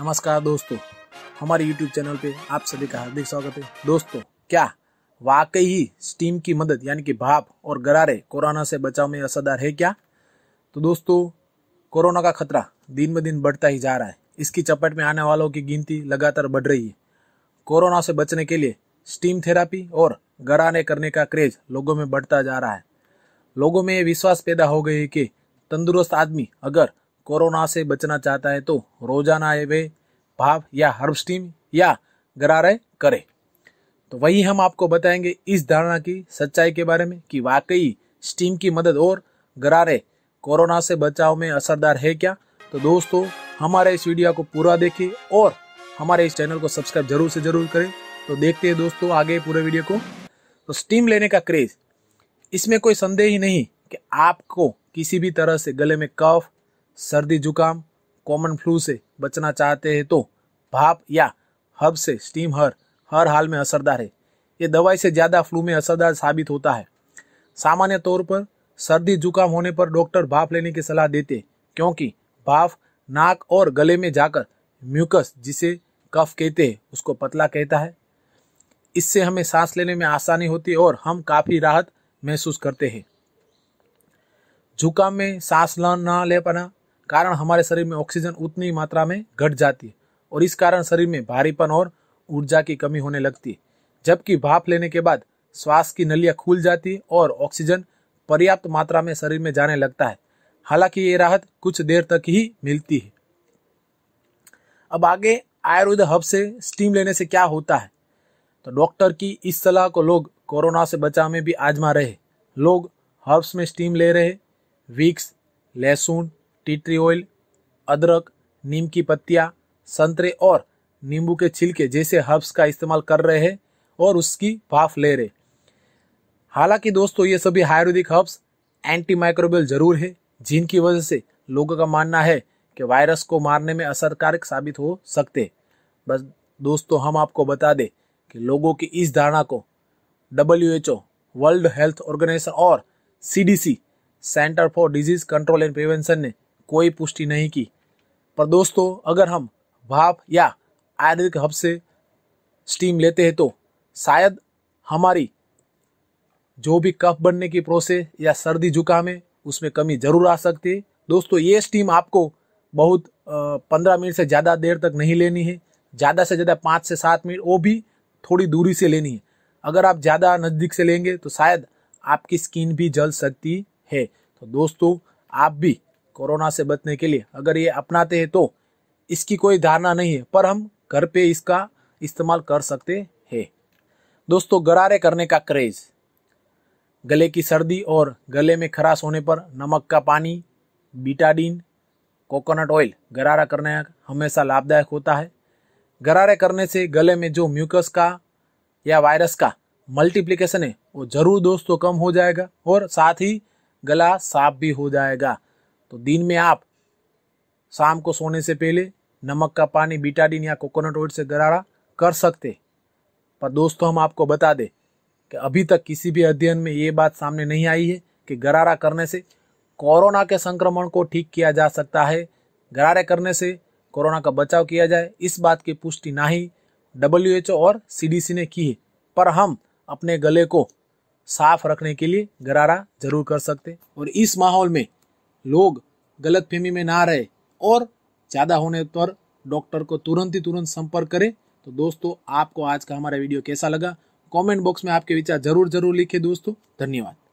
नमस्कार दोस्तों हमारे YouTube चैनल पे आप सभी का हार्दिक स्वागत है दोस्तों क्या वाकई ही स्टीम की मदद यानी कि भाप और गरारे कोरोना से बचाव में असरदार है क्या तो दोस्तों कोरोना का खतरा दिन ब दिन बढ़ता ही जा रहा है इसकी चपेट में आने वालों की गिनती लगातार बढ़ रही है कोरोना से बचने के लिए स्टीम थेरापी और गरारे करने का क्रेज लोगों में बढ़ता जा रहा है लोगों में ये विश्वास पैदा हो गई है कि तंदुरुस्त आदमी अगर कोरोना से बचना चाहता है तो रोजाना वे भाव या हर्ब स्टीम या गरारे करे तो वही हम आपको बताएंगे इस धारणा की सच्चाई के बारे में कि वाकई स्टीम की मदद और गरारे कोरोना से बचाव में असरदार है क्या तो दोस्तों हमारे इस वीडियो को पूरा देखे और हमारे इस चैनल को सब्सक्राइब जरूर से जरूर करें तो देखते हैं दोस्तों आगे पूरे वीडियो को तो स्टीम लेने का क्रेज इसमें कोई संदेह ही नहीं कि आपको किसी भी तरह से गले में कफ सर्दी जुकाम कॉमन फ्लू से बचना चाहते हैं तो भाप या हब से स्टीम हर हर हाल में असरदार है ये दवाई से ज़्यादा फ्लू में असरदार साबित होता है सामान्य तौर पर सर्दी जुकाम होने पर डॉक्टर भाप लेने की सलाह देते क्योंकि भाप नाक और गले में जाकर म्यूकस जिसे कफ कहते हैं उसको पतला कहता है इससे हमें सांस लेने में आसानी होती है और हम काफ़ी राहत महसूस करते हैं जुकाम में सांस न ले पाना कारण हमारे शरीर में ऑक्सीजन उतनी मात्रा में घट जाती है और इस कारण शरीर में भारीपन और ऊर्जा की कमी होने लगती है जबकि भाप लेने के बाद श्वास की नलियां खुल जाती है और ऑक्सीजन पर्याप्त मात्रा में शरीर में जाने लगता है हालांकि ये राहत कुछ देर तक ही मिलती है अब आगे आयुर्वेद हब से स्टीम लेने से क्या होता है तो डॉक्टर की इस सलाह को लोग कोरोना से बचाव में भी आजमा रहे लोग हर्ब्स में स्टीम ले रहे विक्स लहसुन टी ट्री ऑयल अदरक नीम की पत्तियां संतरे और नींबू के छिलके जैसे हर्ब्स का इस्तेमाल कर रहे हैं और उसकी भाफ ले रहे हालांकि दोस्तों ये सभी आयुर्वेदिक हर्ब्स एंटी माइक्रोबियल जरूर है जिनकी वजह से लोगों का मानना है कि वायरस को मारने में असरकारक साबित हो सकते बस दोस्तों हम आपको बता दें कि लोगों की इस धारणा को W H O world health organization और C D C centre for disease control and prevention ने कोई पुष्टि नहीं की पर दोस्तों अगर हम भाप या आयुर्वेदिक हब से स्टीम लेते हैं तो शायद हमारी जो भी कफ बनने की प्रोसेस या सर्दी जुकाम है उसमें कमी जरूर आ सकती है दोस्तों ये स्टीम आपको बहुत पंद्रह मिनट से ज़्यादा देर तक नहीं लेनी है ज़्यादा से ज़्यादा पाँच से सात मिनट वो भी थोड़ी दूरी से लेनी है अगर आप ज़्यादा नज़दीक से लेंगे तो शायद आपकी स्किन भी जल सकती है तो दोस्तों आप भी कोरोना से बचने के लिए अगर ये अपनाते हैं तो इसकी कोई धारणा नहीं है पर हम घर पे इसका इस्तेमाल कर सकते हैं दोस्तों गरारे करने का क्रेज गले की सर्दी और गले में खराश होने पर नमक का पानी बीटाडीन कोकोनट ऑयल गरारा करने हमेशा लाभदायक होता है गरारे करने से गले में जो म्यूकस का या वायरस का मल्टीप्लीकेशन है वो जरूर दोस्तों कम हो जाएगा और साथ ही गला साफ भी हो जाएगा तो दिन में आप शाम को सोने से पहले नमक का पानी बीटाडिन या कोकोनट ऑयल से गरारा कर सकते पर दोस्तों हम आपको बता दें कि अभी तक किसी भी अध्ययन में ये बात सामने नहीं आई है कि गरारा करने से कोरोना के संक्रमण को ठीक किया जा सकता है गरारे करने से कोरोना का बचाव किया जाए इस बात की पुष्टि ना ही डब्ल्यू और सी ने की है पर हम अपने गले को साफ रखने के लिए गरारा जरूर कर सकते और इस माहौल में लोग गलत फेमी में ना रहे और ज़्यादा होने पर डॉक्टर को तुरंत ही तुरंत संपर्क करें तो दोस्तों आपको आज का हमारा वीडियो कैसा लगा कमेंट बॉक्स में आपके विचार जरूर जरूर लिखें दोस्तों धन्यवाद